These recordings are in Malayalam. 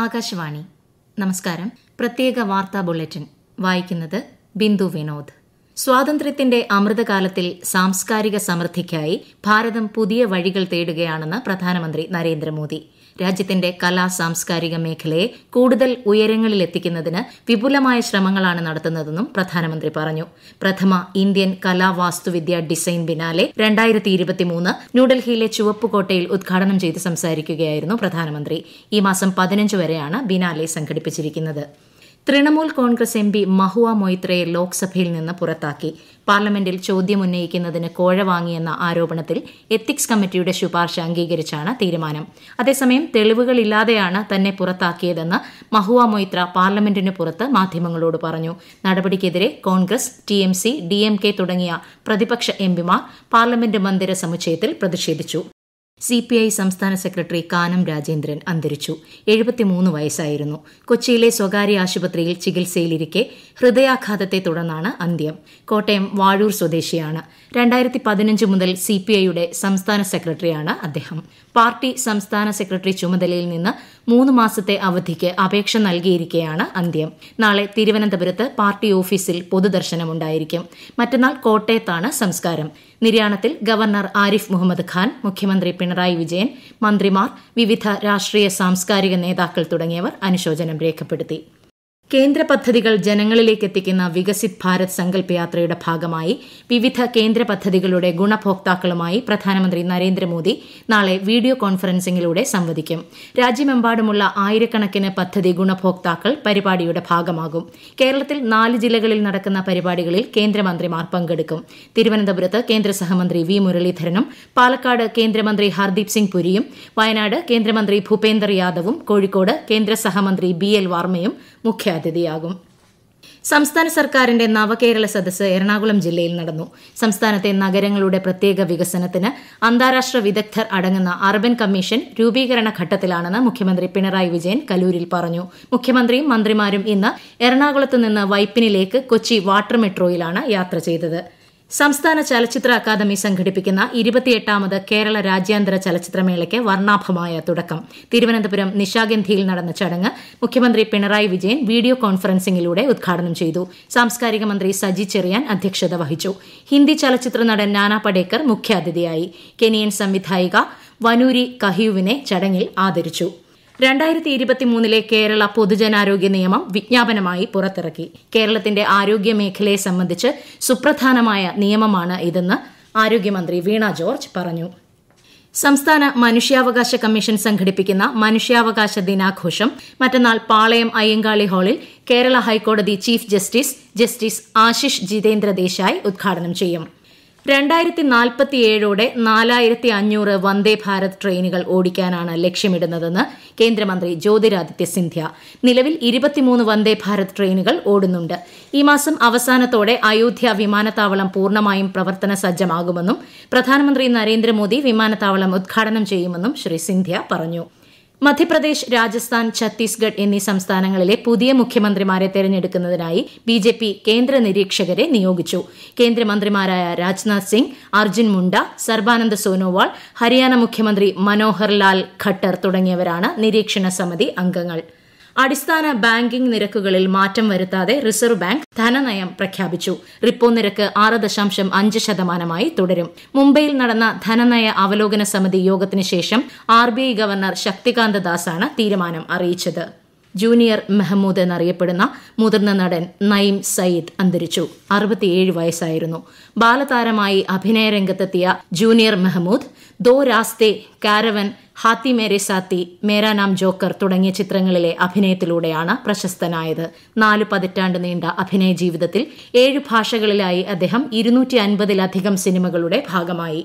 ആകാശവാണി നമസ്കാരം പ്രത്യേക വാർത്താ ബുള്ളറ്റിൻ വായിക്കുന്നത് ബിന്ദു വിനോദ് സ്വാതന്ത്ര്യത്തിന്റെ അമൃതകാലത്തിൽ സാംസ്കാരിക സമൃദ്ധിക്കായി ഭാരതം പുതിയ വഴികൾ തേടുകയാണെന്ന് പ്രധാനമന്ത്രി നരേന്ദ്രമോദി രാജ്യത്തിന്റെ കലാ സാംസ്കാരിക മേഖലയെ കൂടുതൽ ഉയരങ്ങളിലെത്തിക്കുന്നതിന് വിപുലമായ ശ്രമങ്ങളാണ് നടത്തുന്നതെന്നും പ്രധാനമന്ത്രി പറഞ്ഞു പ്രഥമ ഇന്ത്യൻ കലാവാസ്തുവിദ്യ ഡിസൈൻ ബിനാലെ രണ്ടായിരത്തി ഇരുപത്തിമൂന്ന് ന്യൂഡൽഹിയിലെ ചുവപ്പുകോട്ടയിൽ ഉദ്ഘാടനം ചെയ്ത് സംസാരിക്കുകയായിരുന്നു പ്രധാനമന്ത്രി ഈ മാസം പതിനഞ്ച് വരെയാണ് ബിനാലെ സംഘടിപ്പിച്ചിരിക്കുന്നത് തൃണമൂൽ കോൺഗ്രസ് എം പി മഹുവ മൊയ്ത്രയെ ലോക്സഭയിൽ നിന്ന് പുറത്താക്കി പാർലമെന്റിൽ ചോദ്യം ഉന്നയിക്കുന്നതിന് കോഴ വാങ്ങിയെന്ന ആരോപണത്തിൽ എത്തിക്സ് കമ്മിറ്റിയുടെ ശുപാർശ അംഗീകരിച്ചാണ് തീരുമാനം അതേസമയം തെളിവുകളില്ലാതെയാണ് തന്നെ പുറത്താക്കിയതെന്ന് മഹുവ മൊയ്ത്ര പാർലമെന്റിന് പുറത്ത് മാധ്യമങ്ങളോട് പറഞ്ഞു നടപടിക്കെതിരെ Congress T M C D M K തുടങ്ങിയ പ്രതിപക്ഷ എംപിമാർ പാർലമെന്റ് മന്ദിര സമുച്ചയത്തിൽ പ്രതിഷേധിച്ചു സി പി ഐ സംസ്ഥാന സെക്രട്ടറി കാനം രാജേന്ദ്രൻ അന്തരിച്ചു എഴുപത്തിമൂന്ന് വയസ്സായിരുന്നു കൊച്ചിയിലെ സ്വകാര്യ ആശുപത്രിയിൽ ചികിത്സയിലിരിക്കെ ഹൃദയാഘാതത്തെ തുടർന്നാണ് അന്ത്യം കോട്ടയം വാഴൂർ സ്വദേശിയാണ് രണ്ടായിരത്തി പതിനഞ്ച് മുതൽ സി പി ഐയുടെ സംസ്ഥാന സെക്രട്ടറിയാണ് അദ്ദേഹം പാർട്ടി സംസ്ഥാന സെക്രട്ടറി ചുമതലയിൽ നിന്ന് മൂന്ന് മാസത്തെ അവധിക്ക് അപേക്ഷ നൽകിയിരിക്കെയാണ് അന്ത്യം നാളെ തിരുവനന്തപുരത്ത് പാർട്ടി ഓഫീസിൽ പൊതുദർശനമുണ്ടായിരിക്കും മറ്റന്നാൾ കോട്ടയത്താണ് സംസ്കാരം നിര്യാണത്തിൽ ഗവർണർ ആരിഫ് മുഹമ്മദ് ഖാൻ മുഖ്യമന്ത്രി പിണറായി വിജയൻ മന്ത്രിമാർ വിവിധ രാഷ്ട്രീയ സാംസ്കാരിക നേതാക്കൾ തുടങ്ങിയവർ അനുശോചനം രേഖപ്പെടുത്തി കേന്ദ്ര പദ്ധതികൾ ജനങ്ങളിലേക്ക് എത്തിക്കുന്ന വികസിത് ഭാരത് സങ്കല്പ് യാത്രയുടെ ഭാഗമായി വിവിധ കേന്ദ്ര പദ്ധതികളുടെ ഗുണഭോക്താക്കളുമായി പ്രധാനമന്ത്രി നരേന്ദ്രമോദി നാളെ വീഡിയോ കോൺഫറൻസിംഗിലൂടെ സംവദിക്കും രാജ്യമെമ്പാടുമുള്ള ആയിരക്കണക്കിന് പദ്ധതി ഗുണഭോക്താക്കൾ പരിപാടിയുടെ ഭാഗമാകും കേരളത്തിൽ നാല് ജില്ലകളിൽ നടക്കുന്ന പരിപാടികളിൽ കേന്ദ്രമന്ത്രിമാർ പങ്കെടുക്കും തിരുവനന്തപുരത്ത് കേന്ദ്ര സഹമന്ത്രി വി മുരളീധരനും പാലക്കാട് കേന്ദ്രമന്ത്രി ഹർദീപ് സിംഗ് പുരിയും വയനാട് കേന്ദ്രമന്ത്രി ഭൂപേന്ദർ യാദവും കോഴിക്കോട് കേന്ദ്ര സഹമന്ത്രി ബി എൽ വർമ്മയും മുഖ്യ അതിഥിയാകും സംസ്ഥാന സർക്കാരിന്റെ നവകേരള സദസ്സ് എറണാകുളം ജില്ലയിൽ നടന്നു സംസ്ഥാനത്തെ നഗരങ്ങളുടെ പ്രത്യേക വികസനത്തിന് അന്താരാഷ്ട്ര വിദഗ്ധർ അടങ്ങുന്ന അർബൻ കമ്മീഷൻ രൂപീകരണ ഘട്ടത്തിലാണെന്ന് മുഖ്യമന്ത്രി പിണറായി വിജയൻ കലൂരിൽ പറഞ്ഞു മുഖ്യമന്ത്രിയും മന്ത്രിമാരും ഇന്ന് എറണാകുളത്ത് നിന്ന് വൈപ്പിനിലേക്ക് കൊച്ചി വാട്ടർ മെട്രോയിലാണ് യാത്ര ചെയ്തത് സംസ്ഥാന ചലച്ചിത്ര അക്കാദമി സംഘടിപ്പിക്കുന്ന ഇരുപത്തിയെട്ടാമത് കേരള രാജ്യാന്തര ചലച്ചിത്രമേളയ്ക്ക് വർണ്ണാഭമായ തുടക്കം തിരുവനന്തപുരം നിശാഗന്ധിയിൽ നടന്ന ചടങ്ങ് മുഖ്യമന്ത്രി പിണറായി വിജയൻ വീഡിയോ കോൺഫറൻസിംഗിലൂടെ ഉദ്ഘാടനം ചെയ്തു സാംസ്കാരിക മന്ത്രി സജി ചെറിയാൻ അധ്യക്ഷത വഹിച്ചു ഹിന്ദി ചലച്ചിത്ര നടൻ നാനാ പടേക്കർ മുഖ്യാതിഥിയായി കെനിയൻ സംവിധായിക വനൂരി കഹിയുവിനെ ചടങ്ങിൽ ആദരിച്ചു രണ്ടായിരത്തി ഇരുപത്തിമൂന്നിലെ കേരള പൊതുജനാരോഗ്യ നിയമം വിജ്ഞാപനമായി പുറത്തിറക്കി കേരളത്തിന്റെ ആരോഗ്യ മേഖലയെ സംബന്ധിച്ച് സുപ്രധാനമായ നിയമമാണ് ഇതെന്ന് ആരോഗ്യമന്ത്രി വീണ ജോർജ് പറഞ്ഞു സംസ്ഥാന മനുഷ്യാവകാശ കമ്മീഷൻ സംഘടിപ്പിക്കുന്ന മനുഷ്യാവകാശ ദിനാഘോഷം മറ്റന്നാൾ പാളയം അയ്യങ്കാളി ഹാളിൽ കേരള ഹൈക്കോടതി chief justice justice Ashish Jitendra Desai ഉദ്ഘാടനം ചെയ്യും രണ്ടായിരത്തി നാൽപ്പത്തിയേഴോടെ നാലായിരത്തി അഞ്ഞൂറ് വന്ദേ ഭാരത് ട്രെയിനുകൾ ഓടിക്കാനാണ് ലക്ഷ്യമിടുന്നതെന്ന് കേന്ദ്രമന്ത്രി ജ്യോതിരാദിത്യ സിന്ധ്യ നിലവിൽ ഇരുപത്തിമൂന്ന് വന്ദേ ഭാരത് ട്രെയിനുകൾ ഓടുന്നുണ്ട് ഈ മാസം അവസാനത്തോടെ അയോധ്യ വിമാനത്താവളം പൂർണ്ണമായും പ്രവർത്തന സജ്ജമാകുമെന്നും പ്രധാനമന്ത്രി നരേന്ദ്രമോദി വിമാനത്താവളം ഉദ്ഘാടനം ചെയ്യുമെന്നും ശ്രീ സിന്ധ്യ പറഞ്ഞു മധ്യപ്രദേശ് രാജസ്ഥാൻ ഛത്തീസ്ഗഡ് എന്നീ സംസ്ഥാനങ്ങളിലെ പുതിയ മുഖ്യമന്ത്രിമാരെ തെരഞ്ഞെടുക്കുന്നതിനായി ബി ജെ പി കേന്ദ്ര നിരീക്ഷകരെ നിയോഗിച്ചു കേന്ദ്രമന്ത്രിമാരായ രാജ്നാഥ് സിംഗ് അർജുൻ മുണ്ട സർബാനന്ദ സോനോവാൾ ഹരിയാന മുഖ്യമന്ത്രി മനോഹർ ലാൽ ഖട്ടർ തുടങ്ങിയവരാണ് നിരീക്ഷണ സമിതി അംഗങ്ങൾ അടിസ്ഥാന ബാങ്കിംഗ് നിരക്കുകളിൽ മാറ്റം വരുത്താതെ റിസർവ് ബാങ്ക് ധനനയം പ്രഖ്യാപിച്ചു റിപ്പോ നിരക്ക് ആറ് ദശാംശം അഞ്ച് ശതമാനമായി തുടരും മുംബൈയിൽ നടന്ന ധനനയ അവലോകന സമിതി യോഗത്തിന് ശേഷം R B I governor Shaktikanta ദാസാണ് തീരുമാനം അറിയിച്ചത് ജൂനിയർ മെഹമ്മൂദ് എന്നറിയപ്പെടുന്ന മുതിർന്ന നടൻ നയിം സയ്യിദ് അന്തരിച്ചു അറുപത്തിയേഴ് വയസ്സായിരുന്നു ബാലതാരമായി അഭിനയ രംഗത്തെത്തിയ junior Mehmood Do Raaste Caravan Haathi Mere Saathi Mera Naam Joker തുടങ്ങിയ ചിത്രങ്ങളിലെ അഭിനയത്തിലൂടെയാണ് പ്രശസ്തനായത് നാല് പതിറ്റാണ്ട് നീണ്ട അഭിനയ ജീവിതത്തിൽ ഏഴ് ഭാഷകളിലായി അദ്ദേഹം ഇരുന്നൂറ്റി അൻപതിലധികം സിനിമകളുടെ ഭാഗമായി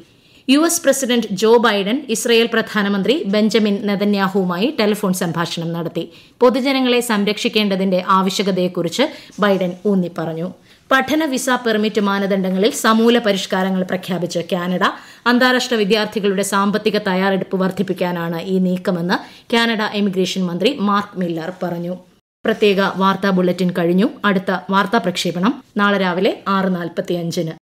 U S president Joe Biden Israel പ്രധാനമന്ത്രി ബെഞ്ചമിൻ നെതന്യാഹുവുമായി ടെലിഫോൺ സംഭാഷണം നടത്തി പൊതുജനങ്ങളെ സംരക്ഷിക്കേണ്ടതിന്റെ ആവശ്യകതയെക്കുറിച്ച് ബൈഡൻ ഊന്നിപ്പറഞ്ഞു പഠന വിസ പെർമിറ്റ് മാനദണ്ഡങ്ങളിൽ സമൂല പരിഷ്കാരങ്ങൾ പ്രഖ്യാപിച്ച് കാനഡ അന്താരാഷ്ട്ര വിദ്യാർത്ഥികളുടെ സാമ്പത്തിക തയ്യാറെടുപ്പ് വർദ്ധിപ്പിക്കാനാണ് ഈ നീക്കമെന്ന് കാനഡ ഇമിഗ്രേഷൻ മന്ത്രി മാർക്ക് മില്ലർ പറഞ്ഞു പ്രത്യേക വാർത്താ ബുള്ളറ്റിൻ കഴിഞ്ഞു അടുത്ത വാർത്താ പ്രക്ഷേപണം നാളെ രാവിലെ ആറ് നാൽപ്പത്തിയഞ്ചിന്